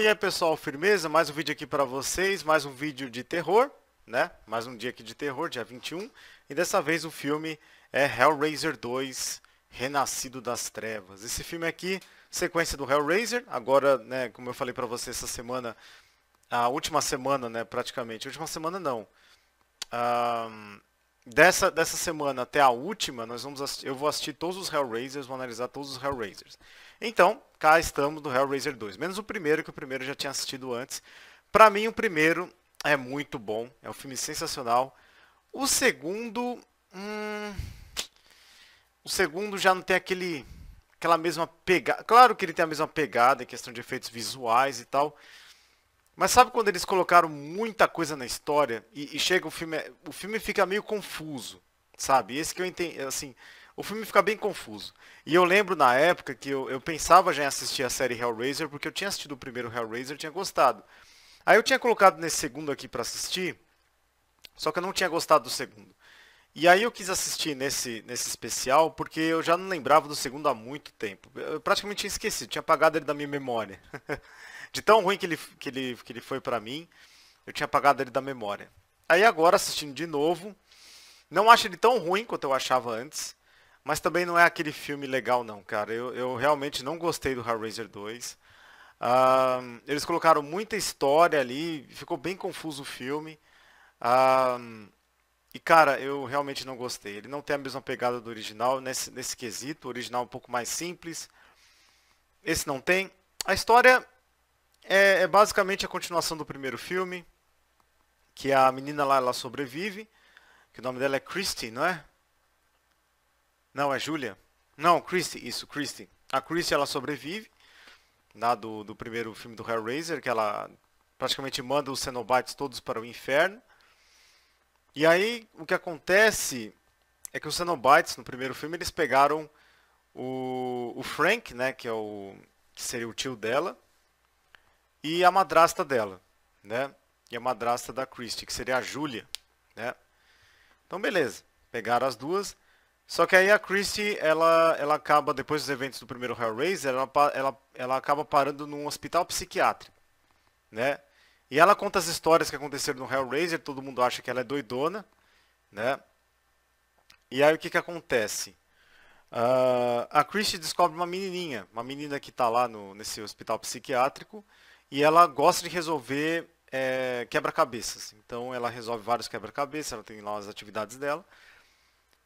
e aí, pessoal, firmeza? Mais um vídeo aqui para vocês, mais um vídeo de terror, né? Mais um dia aqui de terror, dia 21. E dessa vez o filme é Hellraiser 2, Renascido das Trevas. Esse filme aqui, sequência do Hellraiser. Agora, né, como eu falei para vocês essa semana, a última semana, né, praticamente. A última semana não. Um, dessa, dessa semana até a última, nós vamos eu vou assistir todos os Hellraisers, vou analisar todos os Hellraisers. Então, cá estamos do Hellraiser 2, menos o primeiro, que o primeiro eu já tinha assistido antes. para mim, o primeiro é muito bom, é um filme sensacional. O segundo, hum, o segundo já não tem aquele aquela mesma pegada. Claro que ele tem a mesma pegada em questão de efeitos visuais e tal, mas sabe quando eles colocaram muita coisa na história e, e chega o filme, o filme fica meio confuso, sabe? Esse que eu entendi, assim, o filme fica bem confuso. E eu lembro na época que eu, eu pensava já em assistir a série Hellraiser, porque eu tinha assistido o primeiro Hellraiser e tinha gostado. Aí eu tinha colocado nesse segundo aqui para assistir, só que eu não tinha gostado do segundo. E aí eu quis assistir nesse, nesse especial porque eu já não lembrava do segundo há muito tempo. Eu praticamente tinha esquecido, tinha apagado ele da minha memória. De tão ruim que ele, que ele, que ele foi para mim, eu tinha apagado ele da memória. Aí agora, assistindo de novo, não acho ele tão ruim quanto eu achava antes, mas também não é aquele filme legal não, cara. Eu, eu realmente não gostei do Hellraiser 2. Uh, ah, eles colocaram muita história ali, ficou bem confuso o filme. Uh, e cara, eu realmente não gostei. Ele não tem a mesma pegada do original nesse, nesse quesito. O original é um pouco mais simples. Esse não tem. A história é, é basicamente a continuação do primeiro filme, que a menina lá ela sobrevive, que o nome dela é Christy, não é? Não, é Julia. Não, Christy, isso, Christy. A Christy ela sobrevive, lá do, do primeiro filme do Hellraiser, que ela praticamente manda os Cenobites todos para o inferno. E aí o que acontece é que os Cenobites no primeiro filme eles pegaram o, o Frank, né, que é o que seria o tio dela, e a madrasta dela, né? E a madrasta da Christie, que seria a Julia, né? Então, beleza. Pegaram as duas. Só que aí a Christie, ela, ela acaba, depois dos eventos do primeiro Hellraiser, ela, ela, ela acaba parando num hospital psiquiátrico, né? E ela conta as histórias que aconteceram no Hellraiser, todo mundo acha que ela é doidona, né? E aí o que que acontece? Uh, a Christie descobre uma menininha, uma menina que está lá no, nesse hospital psiquiátrico, e ela gosta de resolver é, quebra-cabeças. Então ela resolve vários quebra-cabeças, ela tem lá as atividades dela.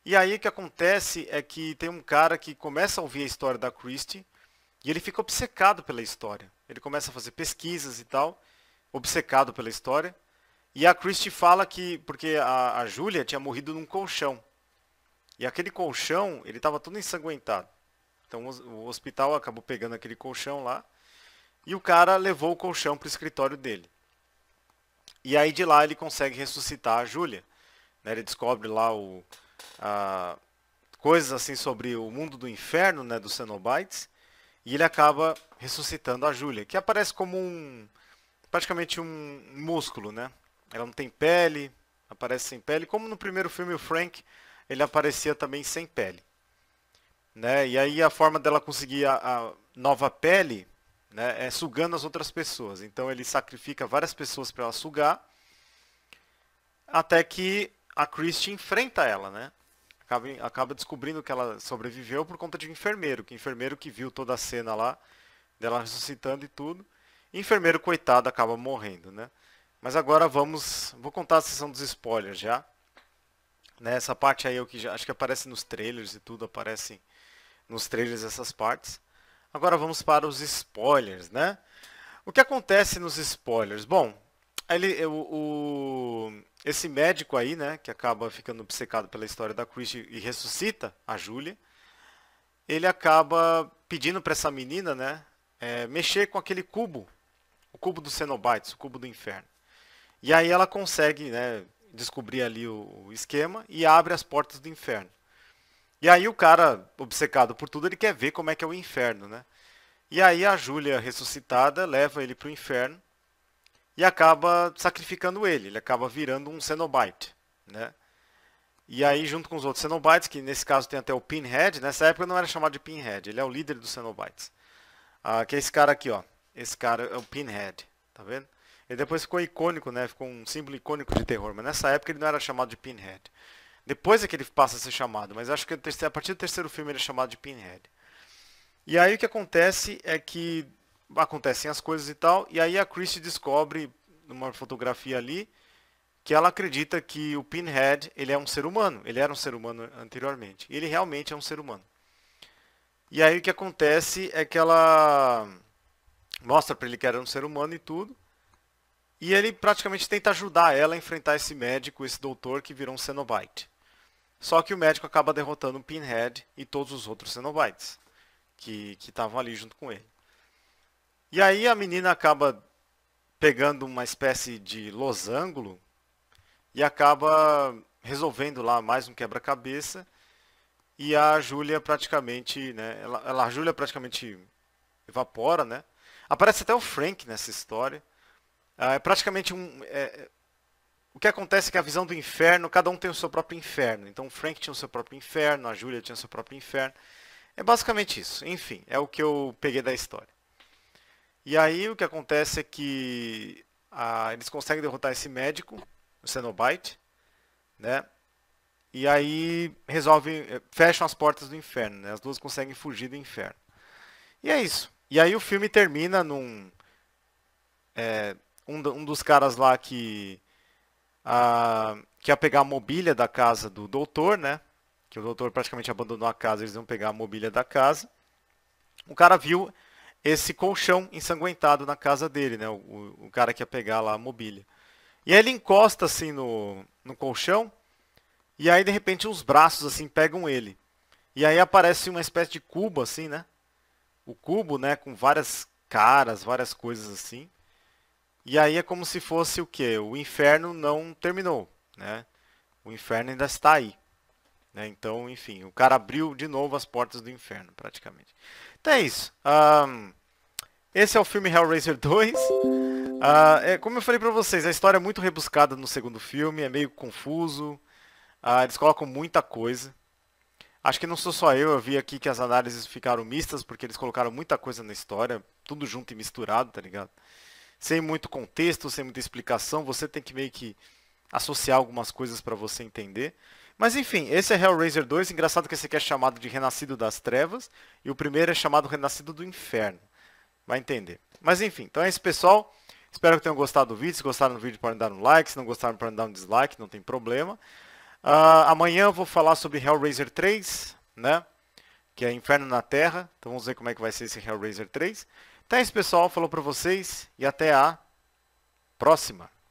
E aí o que acontece é que tem um cara que começa a ouvir a história da Christie e ele fica obcecado pela história. Ele começa a fazer pesquisas e tal, obcecado pela história. E a Christie fala que, porque a, a Júlia tinha morrido num colchão. E aquele colchão, ele estava todo ensanguentado. Então o hospital acabou pegando aquele colchão lá e o cara levou o colchão para o escritório dele. E aí de lá ele consegue ressuscitar a Júlia. Né? Ele descobre lá o, a, coisas assim sobre o mundo do inferno né, dos Cenobites. E ele acaba ressuscitando a Júlia, que aparece como um. praticamente um músculo, né? Ela não tem pele, aparece sem pele, como no primeiro filme o Frank, ele aparecia também sem pele. Né? E aí a forma dela conseguir a, a nova pele né, é, sugando as outras pessoas. Então ele sacrifica várias pessoas para ela sugar, até que a Christie enfrenta ela, né? Acaba, acaba descobrindo que ela sobreviveu por conta de um enfermeiro, que enfermeiro que viu toda a cena lá dela ressuscitando e tudo. E enfermeiro coitado acaba morrendo, né? Mas agora vamos, vou contar a sessão dos spoilers já. Nessa né? parte aí eu é que já, acho que aparece nos trailers e tudo, aparece nos trailers essas partes. Agora vamos para os spoilers, né? O que acontece nos spoilers? Bom, ele, eh, o, o, esse médico aí, né, que acaba ficando obcecado pela história da Chris e ressuscita a Julia, ele acaba pedindo para essa menina, né, é, mexer com aquele cubo, o cubo dos Cenobites, o cubo do inferno. E aí ela consegue, né, descobrir ali o, o esquema e abre as portas do inferno. E aí o cara, obcecado por tudo, ele quer ver como é que é o inferno, né? E aí a Júlia ressuscitada leva ele para o inferno e acaba sacrificando ele, ele acaba virando um Cenobite, né? E aí, junto com os outros Cenobites, que nesse caso tem até o Pinhead, nessa época não era chamado de Pinhead, ele é o líder dos Cenobites. Ah, que é esse cara aqui, ó. Esse cara é o Pinhead, tá vendo? Ele depois ficou icônico, né? Ficou um símbolo icônico de terror, mas nessa época ele não era chamado de Pinhead. Depois é que ele passa a ser chamado, mas acho que a partir do terceiro filme ele é chamado de Pinhead. E aí o que acontece é que acontecem as coisas e tal, e aí a Christie descobre numa fotografia ali que ela acredita que o Pinhead ele é um ser humano. Ele era um ser humano anteriormente. Ele realmente é um ser humano. E aí o que acontece é que ela mostra para ele que era um ser humano e tudo. E ele praticamente tenta ajudar ela a enfrentar esse médico, esse doutor que virou um Cenobite. Só que o médico acaba derrotando o Pinhead e todos os outros Cenobites que estavam ali junto com ele. E aí a menina acaba pegando uma espécie de losango e acaba resolvendo lá mais um quebra-cabeça. E a Júlia praticamente, né, ela, ela, a Júlia praticamente evapora, né? Aparece até o Frank nessa história. Ah, é praticamente um, é, é o que acontece é que a visão do inferno, cada um tem o seu próprio inferno. Então o Frank tinha o seu próprio inferno, a Júlia tinha o seu próprio inferno. É basicamente isso. Enfim, é o que eu peguei da história. E aí o que acontece é que a, eles conseguem derrotar esse médico, o Cenobite, né? E aí resolvem, eh, fecham as portas do inferno, né? As duas conseguem fugir do inferno. E é isso. E aí o filme termina num é, um, um dos caras lá que a, que ia pegar a mobília da casa do doutor, né? Que o doutor praticamente abandonou a casa, eles iam pegar a mobília da casa. O cara viu esse colchão ensanguentado na casa dele, né? O, o cara que ia pegar lá a mobília. E aí ele encosta assim no, no colchão, e aí de repente os braços assim pegam ele. E aí aparece uma espécie de cubo assim, né? O cubo, né, com várias caras, várias coisas assim. E aí é como se fosse o quê? O inferno não terminou, né? O inferno ainda está aí. Né? Então, enfim, o cara abriu de novo as portas do inferno, praticamente. Então é isso. Um, esse é o filme Hellraiser 2. Uh, ah, é, como eu falei pra vocês, a história é muito rebuscada no segundo filme, é meio confuso. Uh, eles colocam muita coisa. Acho que não sou só eu, eu vi aqui que as análises ficaram mistas, porque eles colocaram muita coisa na história, tudo junto e misturado, tá ligado? sem muito contexto, sem muita explicação, você tem que meio que associar algumas coisas para você entender. Mas enfim, esse é Hellraiser 2, engraçado que esse aqui é chamado de Renascido das Trevas, e o primeiro é chamado Renascido do Inferno. Vai entender. Mas enfim, então é isso pessoal. Espero que tenham gostado do vídeo. Se gostaram do vídeo, podem dar um like. Se não gostaram, podem dar um dislike, não tem problema. Uh, amanhã eu vou falar sobre Hellraiser 3, né? Que é Inferno na Terra. Então vamos ver como é que vai ser esse Hellraiser 3. Então é isso, pessoal. Falou para vocês e até a próxima.